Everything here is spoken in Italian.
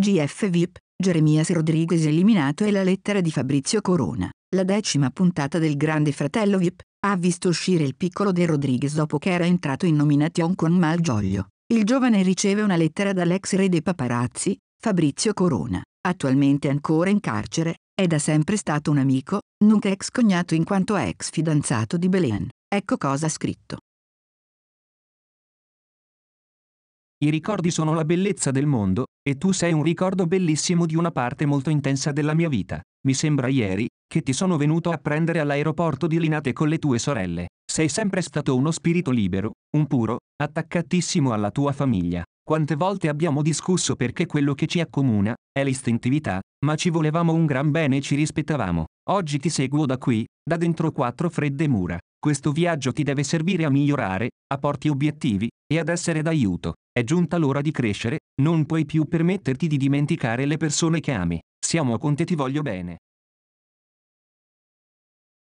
GF VIP, Jeremias Rodriguez eliminato e la lettera di Fabrizio Corona. La decima puntata del Grande Fratello VIP ha visto uscire il piccolo De Rodriguez dopo che era entrato in nomination con Malgioglio. Il giovane riceve una lettera dall'ex re dei paparazzi, Fabrizio Corona, attualmente ancora in carcere, è da sempre stato un amico, nonché ex cognato in quanto ex fidanzato di Belen. Ecco cosa ha scritto. I ricordi sono la bellezza del mondo, e tu sei un ricordo bellissimo di una parte molto intensa della mia vita. Mi sembra ieri, che ti sono venuto a prendere all'aeroporto di Linate con le tue sorelle. Sei sempre stato uno spirito libero, un puro, attaccatissimo alla tua famiglia. Quante volte abbiamo discusso perché quello che ci accomuna è l'istintività, ma ci volevamo un gran bene e ci rispettavamo. Oggi ti seguo da qui, da dentro quattro fredde mura. Questo viaggio ti deve servire a migliorare, a porti obiettivi, e ad essere d'aiuto. È giunta l'ora di crescere, non puoi più permetterti di dimenticare le persone che ami. Siamo con te ti voglio bene.